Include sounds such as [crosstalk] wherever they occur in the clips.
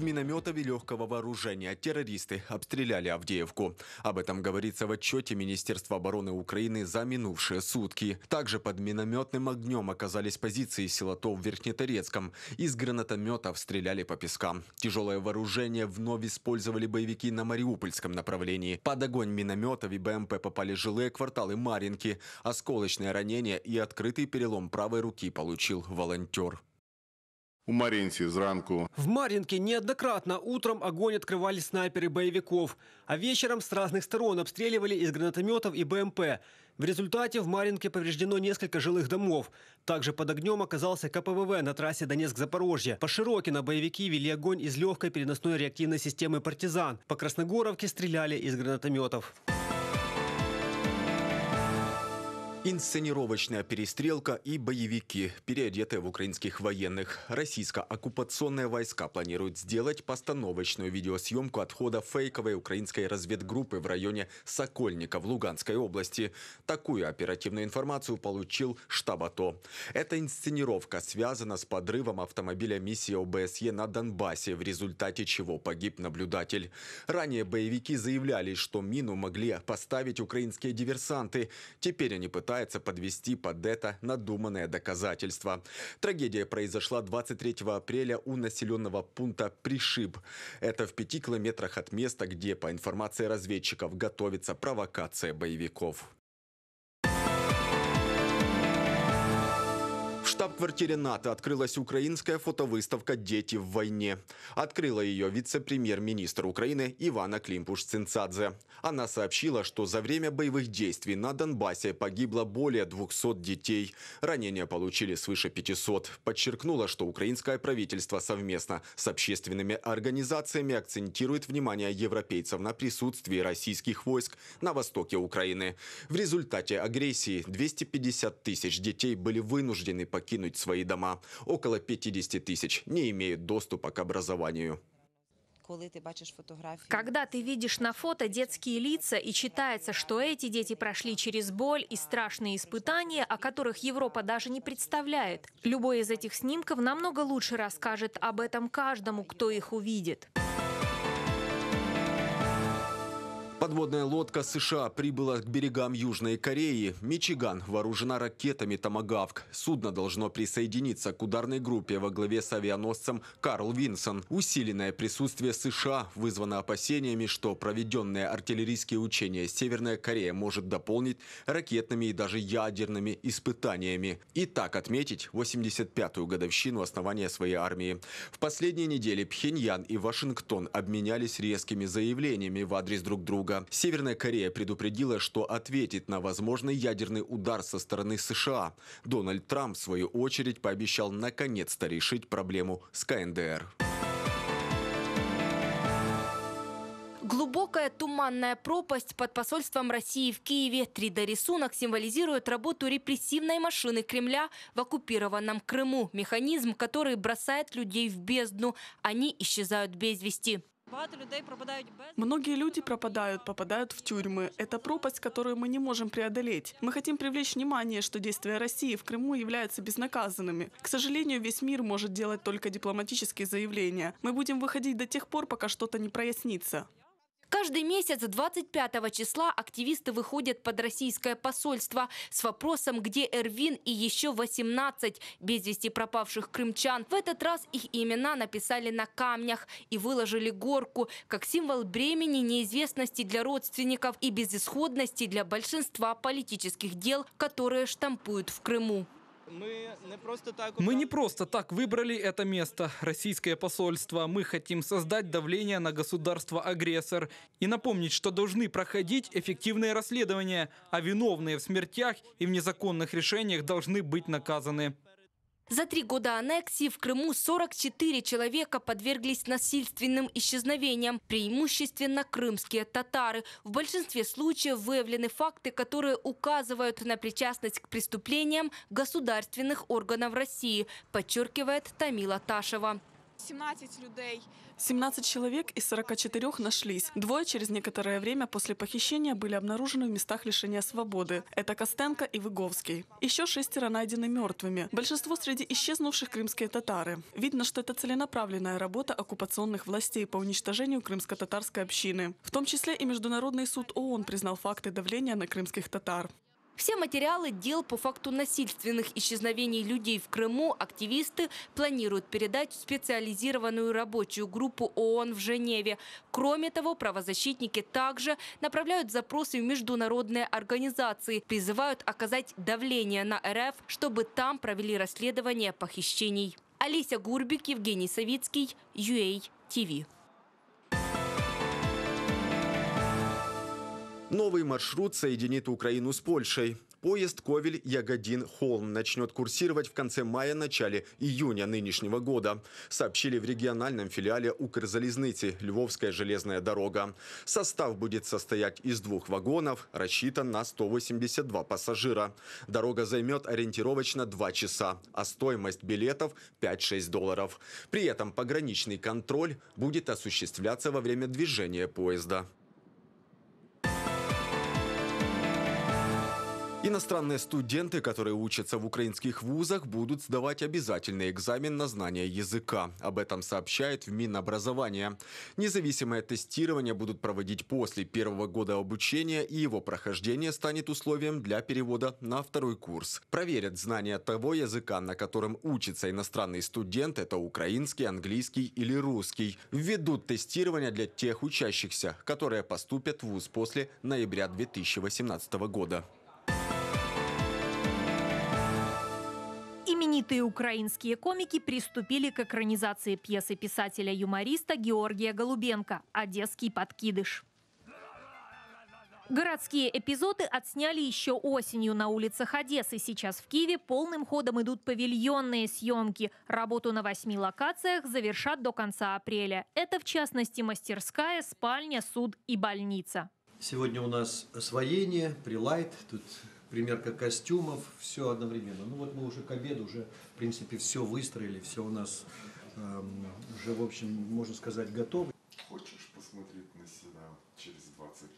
из минометов и легкого вооружения террористы обстреляли Авдеевку. Об этом говорится в отчете Министерства обороны Украины за минувшие сутки. Также под минометным огнем оказались позиции силотов в Верхнеторецком. Из гранатометов стреляли по пескам. Тяжелое вооружение вновь использовали боевики на Мариупольском направлении. Под огонь минометов и БМП попали жилые кварталы Маринки. Осколочное ранение и открытый перелом правой руки получил волонтер. У Маринці зранку в Маринке неоднократно утром огонь открывали снайперы боевиков, а вечером с разных сторон обстреливали из гранатометов и БМП. В результате в Маринке повреждено несколько жилых домов. Также под огнем оказался КПВВ на трассе Донецк-Запорожье. По Широкино боевики вели огонь из легкой переносной реактивной системы «Партизан». По Красногоровке стреляли из гранатометов. Инсценировочная перестрелка и боевики, переодетые в украинских военных. Российско-оккупационные войска планируют сделать постановочную видеосъемку отхода фейковой украинской разведгруппы в районе Сокольника в Луганской области. Такую оперативную информацию получил штаб АТО. Эта инсценировка связана с подрывом автомобиля миссии ОБСЕ на Донбассе, в результате чего погиб наблюдатель. Ранее боевики заявляли, что мину могли поставить украинские диверсанты. Теперь они пытаются пытается подвести под это надуманное доказательство. Трагедия произошла 23 апреля у населенного пункта Пришиб. Это в пяти километрах от места, где, по информации разведчиков, готовится провокация боевиков. штаб-квартире НАТО открылась украинская фотовыставка «Дети в войне». Открыла ее вице-премьер-министр Украины Ивана Климпуш-Цинцадзе. Она сообщила, что за время боевых действий на Донбассе погибло более 200 детей. Ранения получили свыше 500. Подчеркнула, что украинское правительство совместно с общественными организациями акцентирует внимание европейцев на присутствии российских войск на востоке Украины. В результате агрессии 250 тысяч детей были вынуждены покинуть покинуть свои дома. Около 50 тысяч не имеют доступа к образованию. Когда ты видишь на фото детские лица и читается, что эти дети прошли через боль и страшные испытания, о которых Европа даже не представляет, любой из этих снимков намного лучше расскажет об этом каждому, кто их увидит. Подводная лодка США прибыла к берегам Южной Кореи. Мичиган вооружена ракетами «Томагавк». Судно должно присоединиться к ударной группе во главе с авианосцем «Карл Винсон». Усиленное присутствие США вызвано опасениями, что проведенные артиллерийские учения Северная Корея может дополнить ракетными и даже ядерными испытаниями. И так отметить 85-ю годовщину основания своей армии. В последние недели Пхеньян и Вашингтон обменялись резкими заявлениями в адрес друг друга друга. Северная Корея предупредила, что ответит на возможный ядерный удар со стороны США. Дональд Трамп, в свою очередь, пообещал наконец-то решить проблему с КНДР. Глубокая туманная пропасть под посольством России в Киеве. 3D-рисунок символизирует работу репрессивной машины Кремля в оккупированном Крыму. Механизм, который бросает людей в бездну. Они исчезают без вести. Многие люди пропадают, попадают в тюрьмы. Это пропасть, которую мы не можем преодолеть. Мы хотим привлечь внимание, что действия России в Крыму являются безнаказанными. К сожалению, весь мир может делать только дипломатические заявления. Мы будем выходить до тех пор, пока что-то не прояснится. Каждый месяц 25 числа активисты выходят под российское посольство с вопросом, где Эрвин и еще 18 без вести пропавших крымчан. В этот раз их имена написали на камнях и выложили горку, как символ бремени, неизвестности для родственников и безысходности для большинства политических дел, которые штампуют в Крыму. Мы не просто так... Мы не просто так выбрали это место, российское посольство. Мы хотим создать давление на государство-агрессор и напомнить, что должны проходить эффективные расследования, а виновные в смертях и в незаконных решениях должны быть наказаны. За три года аннексии в Крыму 44 человека подверглись насильственным исчезновениям, преимущественно крымские татары. В большинстве случаев выявлены факты, которые указывают на причастность к преступлениям государственных органов России, подчеркивает Тамила Ташева. 17 людей. 17 человек из 44 нашлись. Двое через некоторое время после похищения были обнаружены в местах лишения свободы. Это Костенко и Выговский. Еще шестеро найдены мертвыми. Большинство среди исчезнувших крымские татары. Видно, что это целенаправленная работа оккупационных властей по уничтожению крымско-татарской общины. В том числе и Международный суд ООН признал факты давления на крымских татар. Все материалы дел по факту насильственных исчезновений людей в Крыму активисты планируют передать в специализированную рабочую группу ООН в Женеве. Кроме того, правозащитники также направляют запросы в международные организации, призывают оказать давление на РФ, чтобы там провели расследование похищений. Алися Гурбик, Евгений Савицкий, UA TV. Новый маршрут соединит Украину с Польшей. Поезд Ковель-Ягодин-Холм начнет курсировать в конце мая-начале июня нынешнего года, сообщили в региональном филиале Укрзалезницы «Львовская железная дорога». Состав будет состоять из двух вагонов, рассчитан на 182 пассажира. Дорога займет ориентировочно два часа, а стоимость билетов 5-6 долларов. При этом пограничный контроль будет осуществляться во время движения поезда. Иностранные студенты, которые учатся в украинских вузах, будут сдавать обязательный экзамен на знание языка. Об этом сообщает в Минобразование. Независимое тестирование будут проводить после первого года обучения, и его прохождение станет условием для перевода на второй курс. Проверят знания того языка, на котором учится иностранный студент, это украинский, английский или русский. Введут тестирование для тех учащихся, которые поступят в вуз после ноября 2018 года. Знаменитые украинские комики приступили к экранизации пьесы писателя-юмориста Георгия Голубенко «Одесский подкидыш». Городские эпизоды отсняли еще осенью на улицах Одессы. Сейчас в Киеве полным ходом идут павильонные съемки. Работу на восьми локациях завершат до конца апреля. Это в частности мастерская, спальня, суд и больница. Сегодня у нас освоение, прилайт. Тут примерка костюмов, все одновременно. Ну вот мы уже к обеду уже, в принципе, все выстроили, все у нас эм, уже, в общем, можно сказать, готово. Хочешь посмотреть на себя через 20 лет?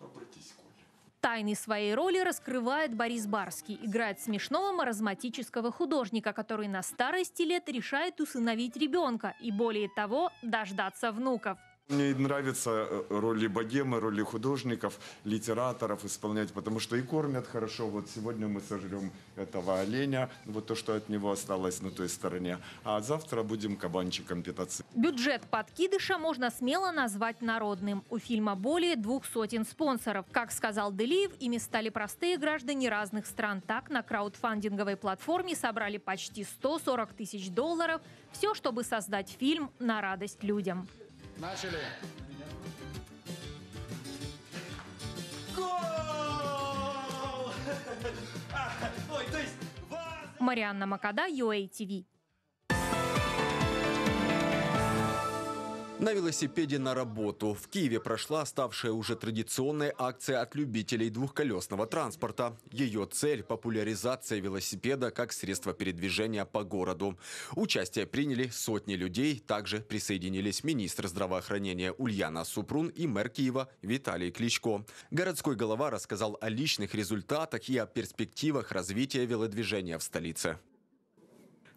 Обратись к Оле. Тайны своей роли раскрывает Борис Барский. Играет смешного маразматического художника, который на старости лет решает усыновить ребенка и, более того, дождаться внуков. Мне нравится э, роли богемы, роли художников, литераторов исполнять, потому что и кормят хорошо. Вот сегодня мы сожрем этого оленя, вот то, что от него осталось на той стороне. А завтра будем кабанчиком питаться. Бюджет подкидыша можно смело назвать народным. У фильма более двух сотен спонсоров. Как сказал Делиев, ими стали простые граждане разных стран. Так, на краудфандинговой платформе собрали почти 140 тысяч долларов. Все, чтобы создать фильм на радость людям. Начали. Гол! [laughs] Ой, то есть... Марианна Макада, UATV. На велосипеде на работу. В Киеве прошла ставшая уже традиционная акция от любителей двухколесного транспорта. Ее цель – популяризация велосипеда как средство передвижения по городу. Участие приняли сотни людей. Также присоединились министр здравоохранения Ульяна Супрун и мэр Киева Виталий Кличко. Городской голова рассказал о личных результатах и о перспективах развития велодвижения в столице.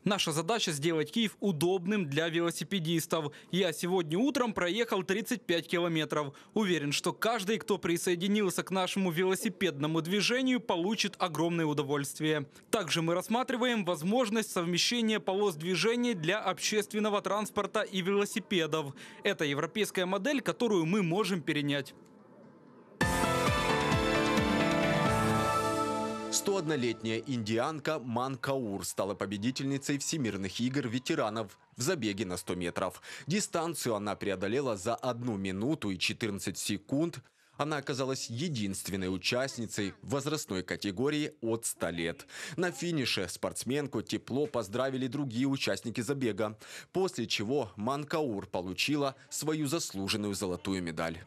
Наша задача сделать Киев удобным для велосипедистов. Я сегодня утром проехал 35 километров. Уверен, что каждый, кто присоединился к нашему велосипедному движению, получит огромное удовольствие. Также мы рассматриваем возможность совмещения полос движения для общественного транспорта и велосипедов. Это европейская модель, которую мы можем перенять. 101-летняя индианка Манкаур стала победительницей Всемирных игр ветеранов в забеге на 100 метров. Дистанцию она преодолела за 1 минуту и 14 секунд. Она оказалась единственной участницей возрастной категории от 100 лет. На финише спортсменку тепло поздравили другие участники забега, после чего Манкаур получила свою заслуженную золотую медаль.